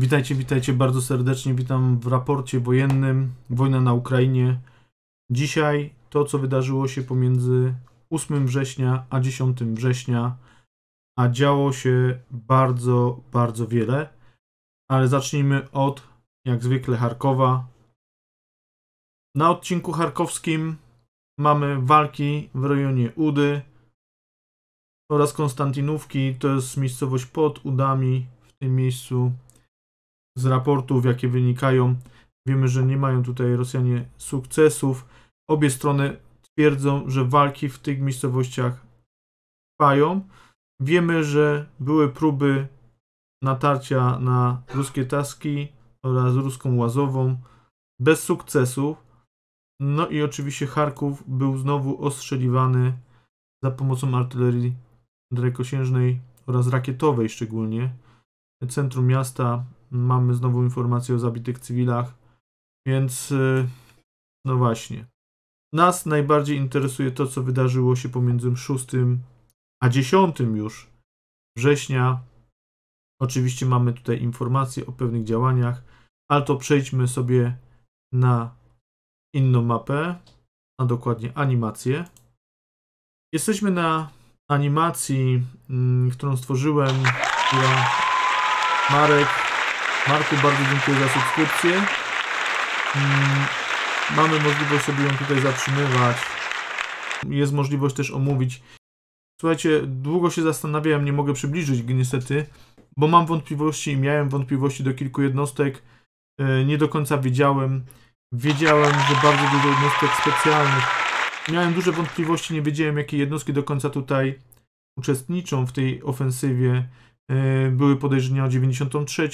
Witajcie, witajcie bardzo serdecznie. Witam w raporcie wojennym Wojna na Ukrainie. Dzisiaj to, co wydarzyło się pomiędzy 8 września a 10 września, a działo się bardzo, bardzo wiele. Ale zacznijmy od, jak zwykle, Charkowa. Na odcinku charkowskim mamy walki w rejonie Udy oraz Konstantinówki. To jest miejscowość pod Udami w tym miejscu z raportów, jakie wynikają, wiemy, że nie mają tutaj Rosjanie sukcesów. Obie strony twierdzą, że walki w tych miejscowościach trwają. Wiemy, że były próby natarcia na ruskie taski oraz ruską łazową bez sukcesów. No i oczywiście Charków był znowu ostrzeliwany za pomocą artylerii dalekosiężnej oraz rakietowej szczególnie. Centrum miasta Mamy znowu informację o zabitych cywilach, więc y, no właśnie. Nas najbardziej interesuje to, co wydarzyło się pomiędzy 6 a 10 już września. Oczywiście mamy tutaj informacje o pewnych działaniach, ale to przejdźmy sobie na inną mapę, a dokładnie animację. Jesteśmy na animacji, mm, którą stworzyłem, Marek Marku, bardzo dziękuję za subskrypcję. Mm, mamy możliwość sobie ją tutaj zatrzymywać. Jest możliwość też omówić. Słuchajcie, długo się zastanawiałem, nie mogę przybliżyć niestety, bo mam wątpliwości i miałem wątpliwości do kilku jednostek. E, nie do końca wiedziałem. Wiedziałem, że bardzo dużo jednostek specjalnych. Miałem duże wątpliwości, nie wiedziałem, jakie jednostki do końca tutaj uczestniczą w tej ofensywie. E, były podejrzenia o 93.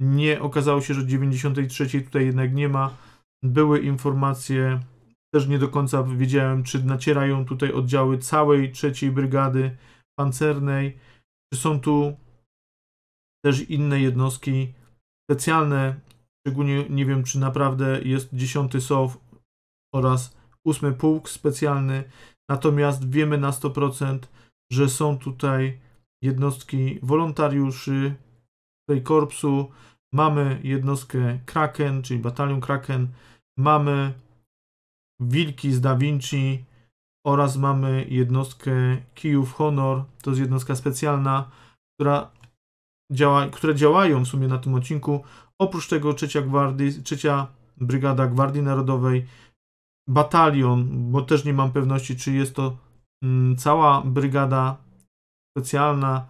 Nie okazało się, że 93 tutaj jednak nie ma. Były informacje, też nie do końca wiedziałem, czy nacierają tutaj oddziały całej trzeciej brygady pancernej, czy są tu też inne jednostki specjalne, szczególnie nie wiem, czy naprawdę jest 10 SOW oraz 8 pułk specjalny, natomiast wiemy na 100%, że są tutaj jednostki wolontariuszy, tej korpsu, mamy jednostkę Kraken, czyli batalion Kraken, mamy Wilki z Da Vinci oraz mamy jednostkę Kijów Honor, to jest jednostka specjalna, która działa, które działają w sumie na tym odcinku. Oprócz tego trzecia, gwardii, trzecia Brygada Gwardii Narodowej, batalion, bo też nie mam pewności, czy jest to mm, cała brygada specjalna,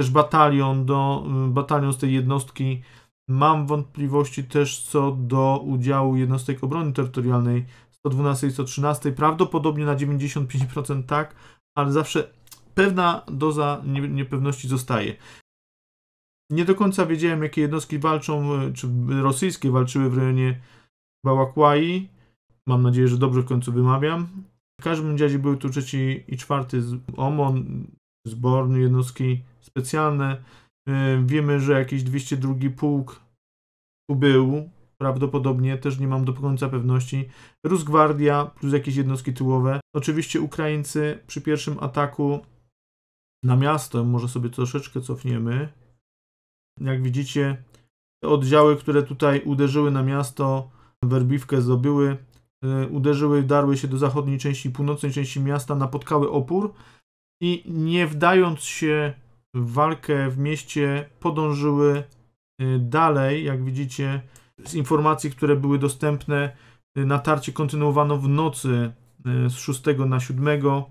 też batalion, do, y, batalion z tej jednostki. Mam wątpliwości też co do udziału jednostek obrony terytorialnej 112 i 113. Prawdopodobnie na 95% tak, ale zawsze pewna doza niepewności zostaje. Nie do końca wiedziałem, jakie jednostki walczą, y, czy rosyjskie walczyły w rejonie Bałakłai. Mam nadzieję, że dobrze w końcu wymawiam. W każdym razie były tu trzeci i czwarty z OMON, zborny jednostki specjalne. E, wiemy, że jakiś 202 pułk tu był, prawdopodobnie, też nie mam do końca pewności. Rusgwardia plus jakieś jednostki tyłowe. Oczywiście Ukraińcy przy pierwszym ataku na miasto, może sobie troszeczkę cofniemy. Jak widzicie, te oddziały, które tutaj uderzyły na miasto, werbiwkę zdobyły, e, uderzyły, darły się do zachodniej części, północnej części miasta, napotkały opór i nie wdając się walkę w mieście podążyły y, dalej, jak widzicie, z informacji, które były dostępne, y, natarcie kontynuowano w nocy y, z 6 na 7,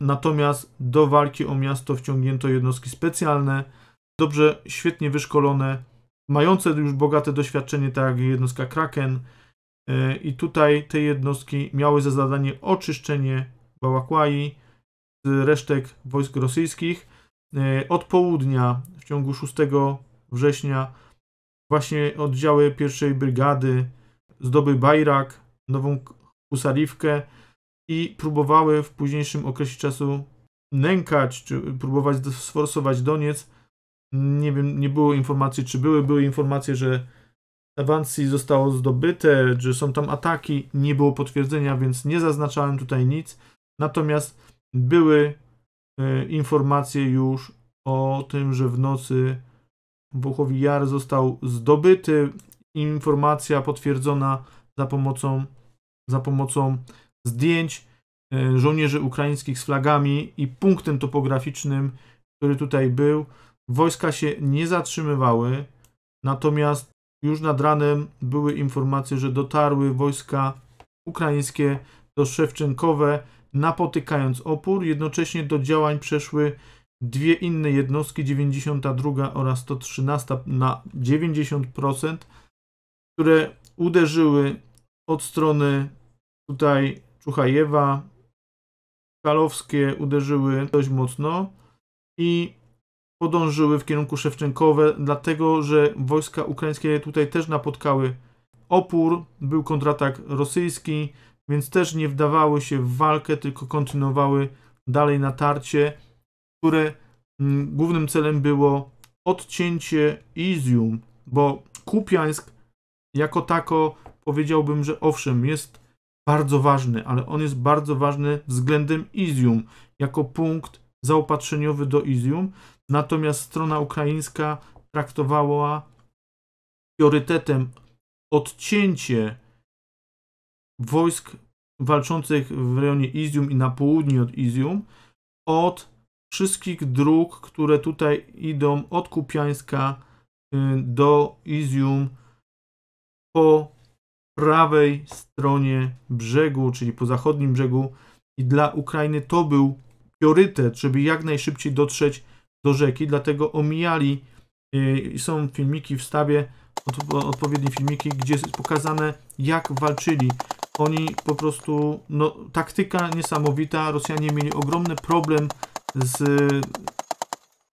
natomiast do walki o miasto wciągnięto jednostki specjalne, dobrze, świetnie wyszkolone, mające już bogate doświadczenie, tak jak jednostka Kraken. I tutaj te jednostki miały za zadanie oczyszczenie Bałakłai z resztek wojsk rosyjskich. E, od południa w ciągu 6 września właśnie oddziały pierwszej brygady zdobyły Bajrak, nową Husariwkę i próbowały w późniejszym okresie czasu nękać, czy próbować sforsować Doniec. Nie wiem, nie było informacji, czy były. Były informacje, że Awancji zostało zdobyte, że są tam ataki. Nie było potwierdzenia, więc nie zaznaczałem tutaj nic. Natomiast były E, informacje już o tym, że w nocy Włochowi Jar został zdobyty. Informacja potwierdzona za pomocą, za pomocą zdjęć e, żołnierzy ukraińskich z flagami i punktem topograficznym, który tutaj był. Wojska się nie zatrzymywały, natomiast już nad ranem były informacje, że dotarły wojska ukraińskie do Szewczynkowe napotykając opór. Jednocześnie do działań przeszły dwie inne jednostki, 92 oraz 113 na 90%, które uderzyły od strony tutaj Czuchajewa, Kalowskie uderzyły dość mocno i podążyły w kierunku Szewczenkowe, dlatego że wojska ukraińskie tutaj też napotkały opór, był kontratak rosyjski, więc też nie wdawały się w walkę, tylko kontynuowały dalej natarcie, które mm, głównym celem było odcięcie Izium, bo Kupiańsk jako tako powiedziałbym, że owszem, jest bardzo ważny, ale on jest bardzo ważny względem Izium, jako punkt zaopatrzeniowy do Izium, natomiast strona ukraińska traktowała priorytetem odcięcie wojsk walczących w rejonie Izium i na południe od Izium od wszystkich dróg, które tutaj idą od Kupiańska y, do Izium po prawej stronie brzegu, czyli po zachodnim brzegu i dla Ukrainy to był priorytet, żeby jak najszybciej dotrzeć do rzeki, dlatego omijali y, i są filmiki w stawie, odpowiednie filmiki, gdzie jest pokazane jak walczyli oni po prostu, no, taktyka niesamowita. Rosjanie mieli ogromny problem z,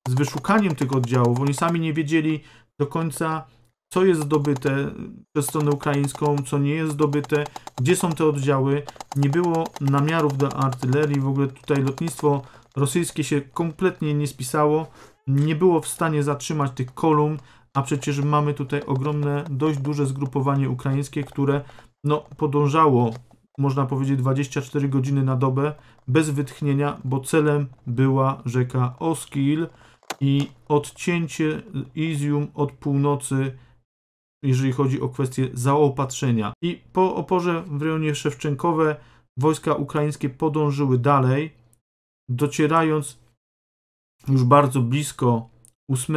z wyszukaniem tych oddziałów. Oni sami nie wiedzieli do końca, co jest zdobyte przez stronę ukraińską, co nie jest zdobyte, gdzie są te oddziały. Nie było namiarów do artylerii, w ogóle tutaj lotnictwo rosyjskie się kompletnie nie spisało, nie było w stanie zatrzymać tych kolumn, a przecież mamy tutaj ogromne, dość duże zgrupowanie ukraińskie, które no, podążało, można powiedzieć, 24 godziny na dobę bez wytchnienia, bo celem była rzeka Oskil i odcięcie Izium od północy, jeżeli chodzi o kwestię zaopatrzenia. I po oporze w rejonie Szewczenkowe wojska ukraińskie podążyły dalej, docierając już bardzo blisko 8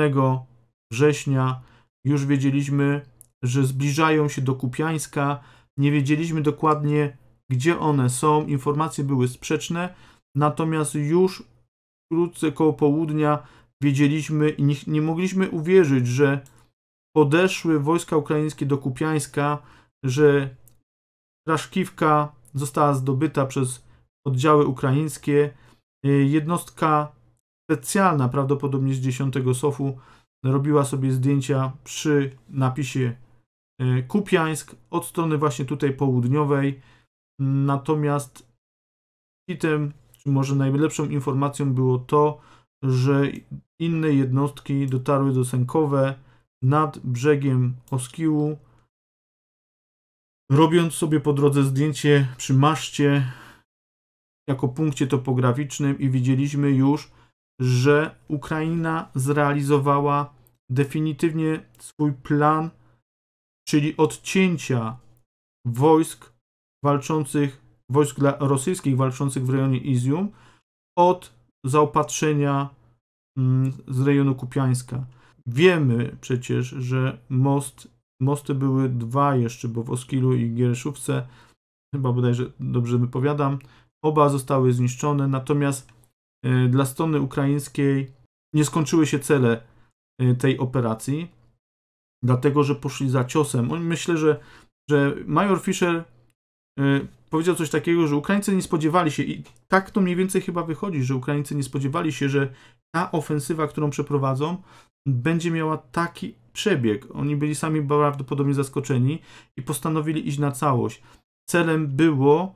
września. Już wiedzieliśmy, że zbliżają się do Kupiańska, nie wiedzieliśmy dokładnie, gdzie one są, informacje były sprzeczne, natomiast już wkrótce koło południa wiedzieliśmy i nie, nie mogliśmy uwierzyć, że podeszły wojska ukraińskie do Kupiańska, że Raszkiwka została zdobyta przez oddziały ukraińskie. E, jednostka specjalna, prawdopodobnie z 10 SOF-u, robiła sobie zdjęcia przy napisie E, Kupiańsk od strony właśnie tutaj południowej. Natomiast hitem, czy może najlepszą informacją było to, że inne jednostki dotarły do Sękowe nad brzegiem Oskiłu, robiąc sobie po drodze zdjęcie przy maszcie jako punkcie topograficznym i widzieliśmy już, że Ukraina zrealizowała definitywnie swój plan czyli odcięcia wojsk walczących, wojsk rosyjskich walczących w rejonie Izium od zaopatrzenia mm, z rejonu Kupiańska. Wiemy przecież, że most, mosty były dwa jeszcze, bo w Oskilu i Giereszówce, chyba bodajże dobrze wypowiadam, oba zostały zniszczone, natomiast e, dla strony ukraińskiej nie skończyły się cele e, tej operacji dlatego że poszli za ciosem. Myślę, że, że Major Fischer y, powiedział coś takiego, że Ukraińcy nie spodziewali się, i tak to mniej więcej chyba wychodzi, że Ukraińcy nie spodziewali się, że ta ofensywa, którą przeprowadzą, będzie miała taki przebieg. Oni byli sami prawdopodobnie zaskoczeni i postanowili iść na całość. Celem było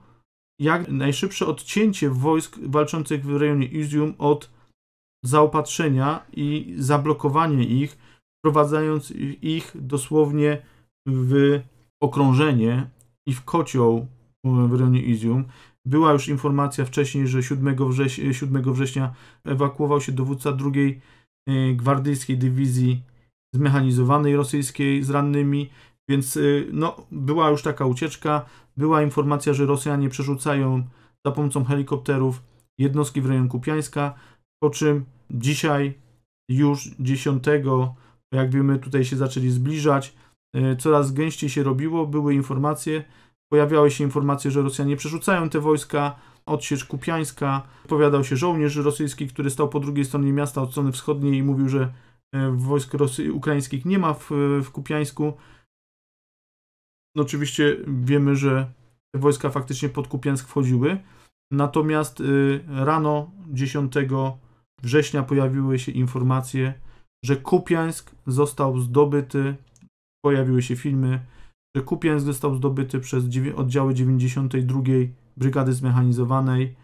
jak najszybsze odcięcie wojsk walczących w rejonie Izium od zaopatrzenia i zablokowanie ich wprowadzając ich dosłownie w okrążenie i w kocioł w rejonie Izium. Była już informacja wcześniej, że 7 września, 7 września ewakuował się dowódca drugiej e, gwardyjskiej dywizji zmechanizowanej rosyjskiej z rannymi, więc e, no, była już taka ucieczka. Była informacja, że Rosjanie przerzucają za pomocą helikopterów jednostki w rejonie Kupiańska, po czym dzisiaj, już 10 jak wiemy, tutaj się zaczęli zbliżać, e, coraz gęściej się robiło, były informacje, pojawiały się informacje, że Rosjanie przerzucają te wojska, odsiecz Kupiańska, powiadał się żołnierz rosyjski, który stał po drugiej stronie miasta od strony wschodniej i mówił, że e, wojsk Rosy ukraińskich nie ma w, w Kupiańsku. No, oczywiście wiemy, że te wojska faktycznie pod Kupiańsk wchodziły, natomiast e, rano 10 września pojawiły się informacje, że Kupiańsk został zdobyty, pojawiły się filmy, że Kupiańsk został zdobyty przez oddziały 92 Brygady Zmechanizowanej.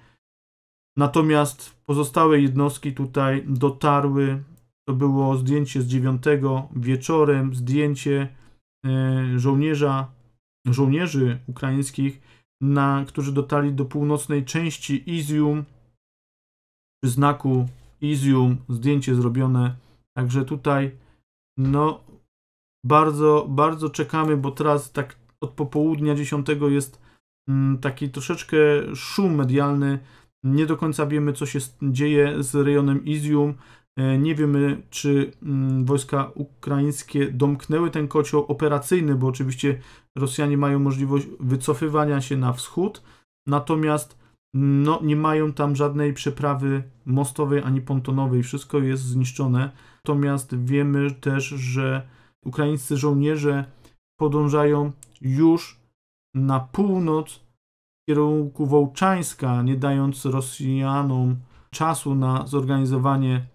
Natomiast pozostałe jednostki tutaj dotarły. To było zdjęcie z 9 wieczorem, zdjęcie e, żołnierza, żołnierzy ukraińskich, na, którzy dotarli do północnej części Izium, przy znaku Izium, zdjęcie zrobione Także tutaj, no, bardzo, bardzo czekamy, bo teraz tak od popołudnia 10 jest mm, taki troszeczkę szum medialny. Nie do końca wiemy, co się dzieje z rejonem Izium. E, nie wiemy, czy mm, wojska ukraińskie domknęły ten kocioł operacyjny, bo oczywiście Rosjanie mają możliwość wycofywania się na wschód, natomiast no, nie mają tam żadnej przeprawy mostowej ani pontonowej. Wszystko jest zniszczone Natomiast wiemy też, że ukraińscy żołnierze podążają już na północ w kierunku Wołczańska, nie dając Rosjanom czasu na zorganizowanie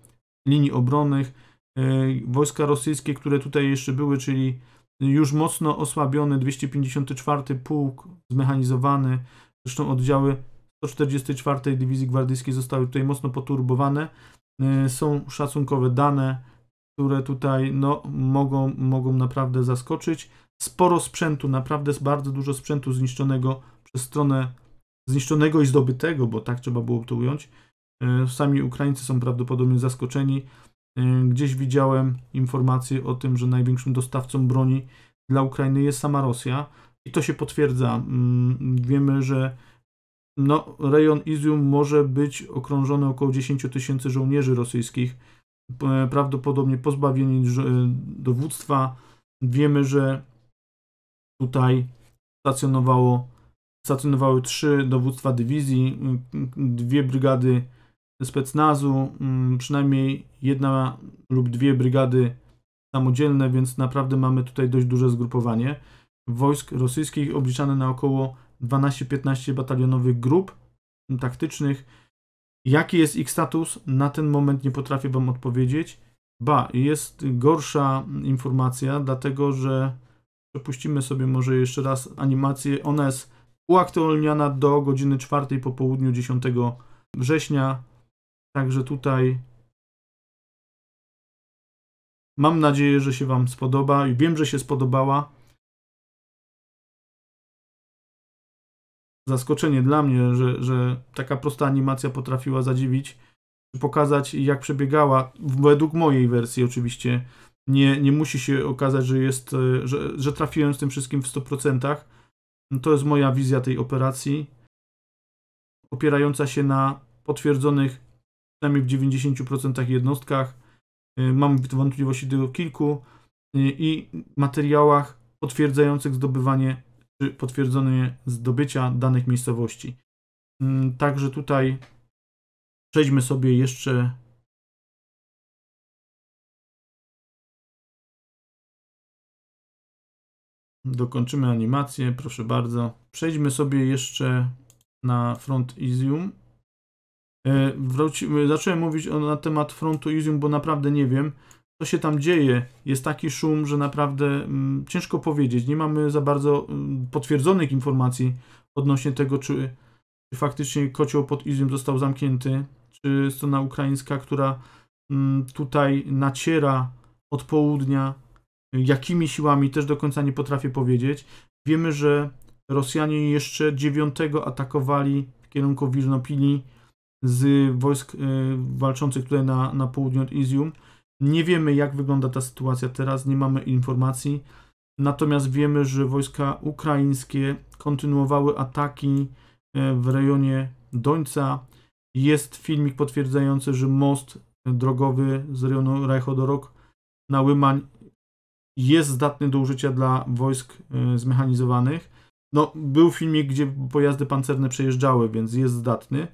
linii obronnych. E, wojska rosyjskie, które tutaj jeszcze były, czyli już mocno osłabiony 254 pułk zmechanizowany, zresztą oddziały 144 Dywizji Gwardyjskiej zostały tutaj mocno poturbowane, Y, są szacunkowe dane, które tutaj no, mogą, mogą naprawdę zaskoczyć. Sporo sprzętu, naprawdę bardzo dużo sprzętu zniszczonego przez stronę zniszczonego i zdobytego, bo tak trzeba było to ująć. Y, sami Ukraińcy są prawdopodobnie zaskoczeni. Y, gdzieś widziałem informacje o tym, że największym dostawcą broni dla Ukrainy jest sama Rosja i to się potwierdza. Mm, wiemy, że no, rejon Izium może być okrążony około 10 tysięcy żołnierzy rosyjskich, e, prawdopodobnie pozbawieni e, dowództwa. Wiemy, że tutaj stacjonowało, stacjonowały trzy dowództwa dywizji, dwie brygady specnazu, przynajmniej jedna lub dwie brygady samodzielne, więc naprawdę mamy tutaj dość duże zgrupowanie wojsk rosyjskich obliczane na około 12-15 batalionowych grup taktycznych. Jaki jest ich status? Na ten moment nie potrafię Wam odpowiedzieć. Ba, jest gorsza informacja, dlatego że przepuścimy sobie może jeszcze raz animację. Ona jest uaktualniana do godziny 4 po południu 10 września. Także tutaj mam nadzieję, że się Wam spodoba i wiem, że się spodobała. zaskoczenie dla mnie, że, że taka prosta animacja potrafiła zadziwić, pokazać jak przebiegała, według mojej wersji oczywiście. Nie, nie musi się okazać, że, jest, e, że, że trafiłem z tym wszystkim w 100%. No to jest moja wizja tej operacji, opierająca się na potwierdzonych przynajmniej w 90% jednostkach. E, mam wątpliwości do kilku e, i materiałach potwierdzających zdobywanie czy potwierdzone zdobycia danych miejscowości. Mm, także tutaj przejdźmy sobie jeszcze Dokończymy animację, proszę bardzo. Przejdźmy sobie jeszcze na front Izium. E, zacząłem mówić o, na temat frontu Izium, bo naprawdę nie wiem co się tam dzieje, jest taki szum, że naprawdę mm, ciężko powiedzieć. Nie mamy za bardzo mm, potwierdzonych informacji odnośnie tego, czy, czy faktycznie kocioł pod Izium został zamknięty, czy strona ukraińska, która mm, tutaj naciera od południa, jakimi siłami, też do końca nie potrafię powiedzieć. Wiemy, że Rosjanie jeszcze 9 atakowali w kierunku Wilnopili z wojsk y, walczących tutaj na, na południu od Izium. Nie wiemy, jak wygląda ta sytuacja teraz, nie mamy informacji. Natomiast wiemy, że wojska ukraińskie kontynuowały ataki e, w rejonie Dońca. Jest filmik potwierdzający, że most drogowy z rejonu Rechodorok na Łymań jest zdatny do użycia dla wojsk e, zmechanizowanych. No, był filmik, gdzie pojazdy pancerne przejeżdżały, więc jest zdatny.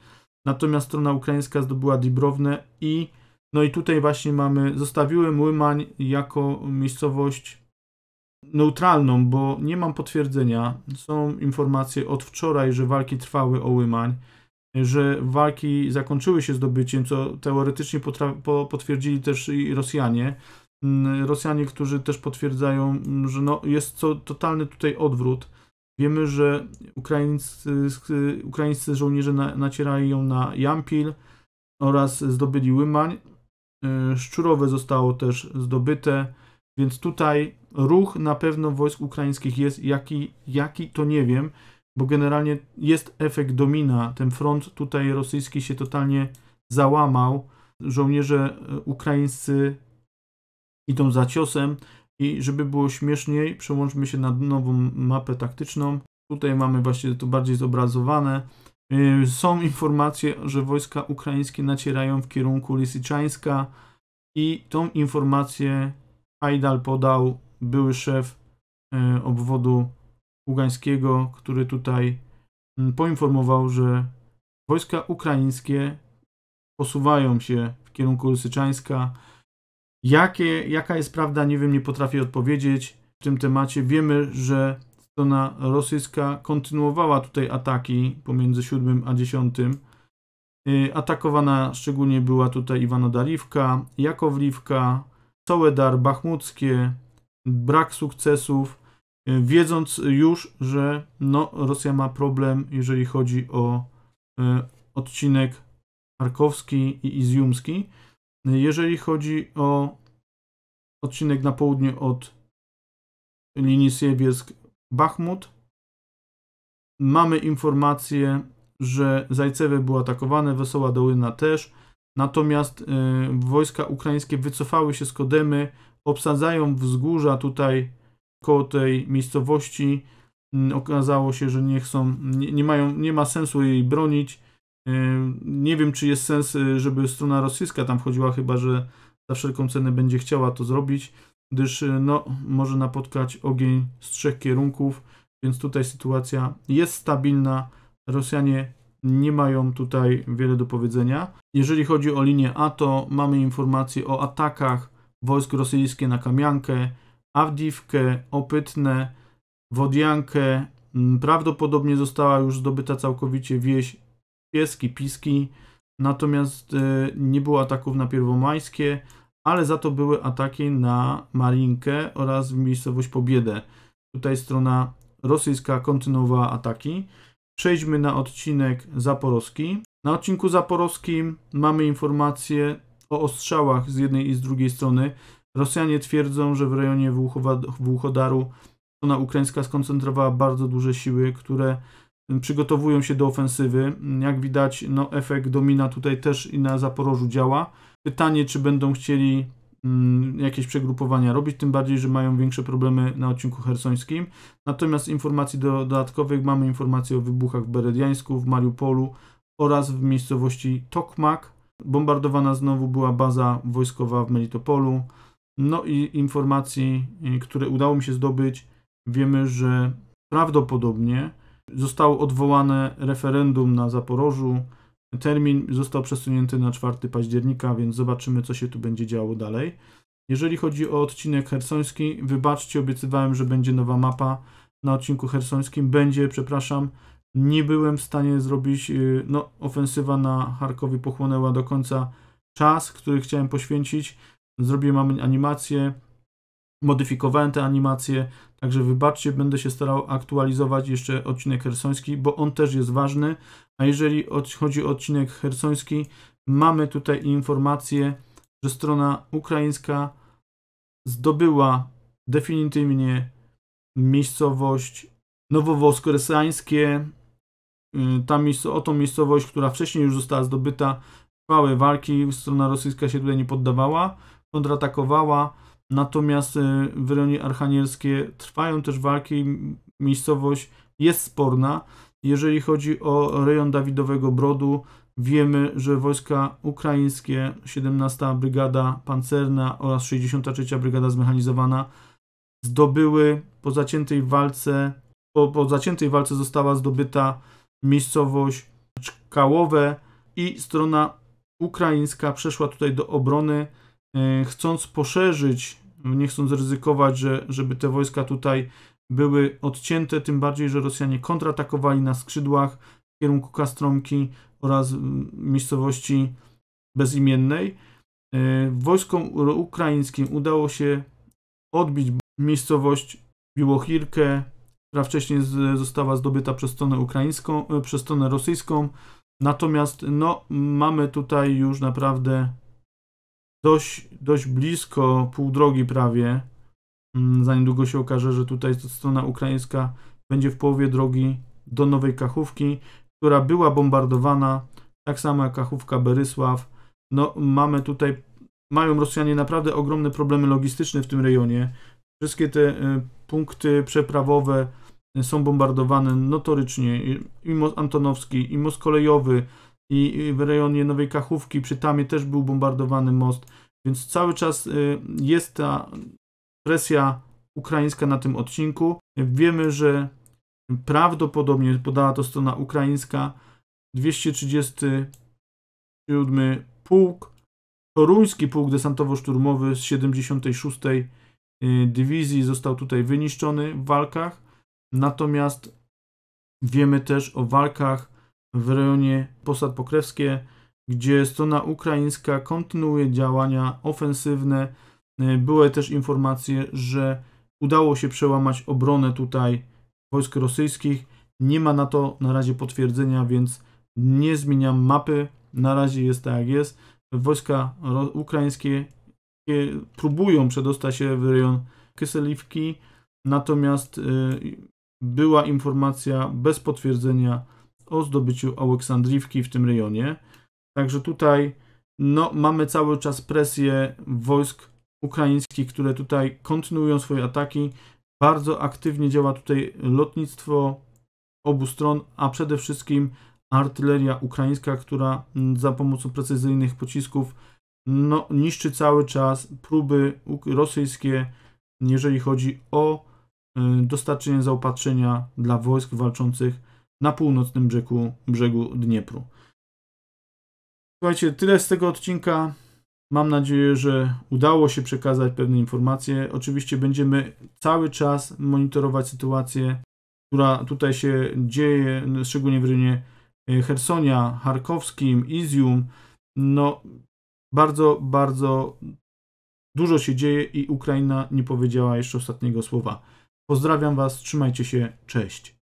Natomiast strona ukraińska zdobyła Dibrownę i no i tutaj właśnie mamy, zostawiłem Łymań jako miejscowość neutralną, bo nie mam potwierdzenia. Są informacje od wczoraj, że walki trwały o Łymań, że walki zakończyły się zdobyciem, co teoretycznie po potwierdzili też i Rosjanie. Mm, Rosjanie, którzy też potwierdzają, mm, że no, jest to totalny tutaj odwrót. Wiemy, że ukraińscy, ukraińscy żołnierze na, nacierali ją na Jampil oraz zdobyli Łymań, Y, szczurowe zostało też zdobyte, więc tutaj ruch na pewno wojsk ukraińskich jest, jaki, jaki to nie wiem, bo generalnie jest efekt domina. Ten front tutaj rosyjski się totalnie załamał. Żołnierze y, ukraińscy idą za ciosem i żeby było śmieszniej, przełączmy się na nową mapę taktyczną. Tutaj mamy właśnie to bardziej zobrazowane. Y, są informacje, że wojska ukraińskie nacierają w kierunku Lisyczańska i tą informację Ajdal podał były szef y, obwodu ugańskiego, który tutaj mm, poinformował, że wojska ukraińskie posuwają się w kierunku Lisyczańska. Jakie, jaka jest prawda, nie wiem, nie potrafię odpowiedzieć w tym temacie. Wiemy, że strona rosyjska kontynuowała tutaj ataki pomiędzy 7 a 10. Y, atakowana szczególnie była tutaj Iwanodariwka, Jakowliwka, Soledar, Bachmuckie, brak sukcesów, y, wiedząc już, że no, Rosja ma problem, jeżeli chodzi o y, odcinek Arkowski i Izjumski. Jeżeli chodzi o odcinek na południe od linii Siewiersk Bachmut. Mamy informację, że Zajcewe było atakowane, Wesoła Dołyna też. Natomiast y, wojska ukraińskie wycofały się z Kodemy, obsadzają wzgórza tutaj koło tej miejscowości. Y, okazało się, że nie chcą, nie, nie, mają, nie ma sensu jej bronić. Y, nie wiem, czy jest sens, y, żeby strona rosyjska tam chodziła, chyba że za wszelką cenę będzie chciała to zrobić gdyż y, no, może napotkać ogień z trzech kierunków, więc tutaj sytuacja jest stabilna. Rosjanie nie mają tutaj wiele do powiedzenia. Jeżeli chodzi o linię A, to mamy informacje o atakach wojsk rosyjskich na Kamiankę, Awdiwkę, Opytnę, Wodiankę. Mm, prawdopodobnie została już zdobyta całkowicie wieś Pieski, Piski, natomiast y, nie było ataków na Pierwomańskie, ale za to były ataki na Marinkę oraz w miejscowość Pobiedę. Tutaj strona rosyjska kontynuowała ataki. Przejdźmy na odcinek zaporowski. Na odcinku zaporowskim mamy informacje o ostrzałach z jednej i z drugiej strony. Rosjanie twierdzą, że w rejonie Włóchodaru strona ukraińska skoncentrowała bardzo duże siły, które przygotowują się do ofensywy. Jak widać, no, efekt domina tutaj też i na Zaporożu działa. Pytanie, czy będą chcieli mm, jakieś przegrupowania robić, tym bardziej, że mają większe problemy na odcinku hersońskim. Natomiast informacji do, dodatkowych mamy informacje o wybuchach w Berediańsku, w Mariupolu oraz w miejscowości Tokmak. Bombardowana znowu była baza wojskowa w Melitopolu. No i informacji, y, które udało mi się zdobyć, wiemy, że prawdopodobnie zostało odwołane referendum na Zaporożu, Termin został przesunięty na 4 października, więc zobaczymy, co się tu będzie działo dalej. Jeżeli chodzi o odcinek hersoński, wybaczcie, obiecywałem, że będzie nowa mapa na odcinku hersońskim. Będzie, przepraszam, nie byłem w stanie zrobić, y, no ofensywa na Charkowie pochłonęła do końca czas, który chciałem poświęcić. Zrobiłem animację, modyfikowałem te animacje, także wybaczcie, będę się starał aktualizować jeszcze odcinek hersoński, bo on też jest ważny, a jeżeli chodzi o odcinek hersoński, mamy tutaj informację, że strona ukraińska zdobyła definitywnie miejscowość Nowowoskresańskie, y, tam o tą miejscowość, która wcześniej już została zdobyta, trwały walki, strona rosyjska się tutaj nie poddawała, kontratakowała, Natomiast y, w rejonie archanielskie trwają też walki, miejscowość jest sporna. Jeżeli chodzi o rejon Dawidowego Brodu, wiemy, że wojska ukraińskie, 17 Brygada Pancerna oraz 63 Brygada Zmechanizowana zdobyły po zaciętej walce, po, po zaciętej walce została zdobyta miejscowość Czkałowe i strona ukraińska przeszła tutaj do obrony. E, chcąc poszerzyć, nie chcąc ryzykować, że, żeby te wojska tutaj były odcięte, tym bardziej, że Rosjanie kontratakowali na skrzydłach w kierunku Kastromki oraz miejscowości bezimiennej. E, wojskom ukraińskim udało się odbić miejscowość Biłochirkę, która wcześniej została zdobyta przez stronę ukraińską, e, przez stronę rosyjską. Natomiast no, mamy tutaj już naprawdę dość, dość blisko pół drogi prawie. Mm, Za niedługo się okaże, że tutaj strona ukraińska będzie w połowie drogi do Nowej Kachówki, która była bombardowana, tak samo jak Kachówka Berysław. No, mamy tutaj, mają Rosjanie naprawdę ogromne problemy logistyczne w tym rejonie. Wszystkie te y, punkty przeprawowe y, są bombardowane notorycznie. I most antonowski, i most kolejowy, i w rejonie Nowej Kachówki przy Tamie też był bombardowany most, więc cały czas y, jest ta presja ukraińska na tym odcinku. Wiemy, że prawdopodobnie podała to strona ukraińska 237 pułk, toruński pułk desantowo-szturmowy z 76 y, dywizji został tutaj wyniszczony w walkach. Natomiast wiemy też o walkach w rejonie Posad Pokrewskie, gdzie strona ukraińska kontynuuje działania ofensywne. E, były też informacje, że udało się przełamać obronę tutaj wojsk rosyjskich. Nie ma na to na razie potwierdzenia, więc nie zmieniam mapy. Na razie jest tak, jak jest. Wojska ukraińskie e, próbują przedostać się w rejon Kyseliwki, natomiast e, była informacja bez potwierdzenia o zdobyciu Aleksandriwki w tym rejonie. Także tutaj no, mamy cały czas presję wojsk ukraińskich, które tutaj kontynuują swoje ataki. Bardzo aktywnie działa tutaj lotnictwo obu stron, a przede wszystkim artyleria ukraińska, która mm, za pomocą precyzyjnych pocisków no, niszczy cały czas próby rosyjskie, jeżeli chodzi o y, dostarczenie zaopatrzenia dla wojsk walczących na północnym brzegu, brzegu Dniepru. Słuchajcie, tyle z tego odcinka. Mam nadzieję, że udało się przekazać pewne informacje. Oczywiście będziemy cały czas monitorować sytuację, która tutaj się dzieje, szczególnie w rynie e, Hersonia, Charkowskim, Izium. No, bardzo, bardzo dużo się dzieje i Ukraina nie powiedziała jeszcze ostatniego słowa. Pozdrawiam Was, trzymajcie się, cześć.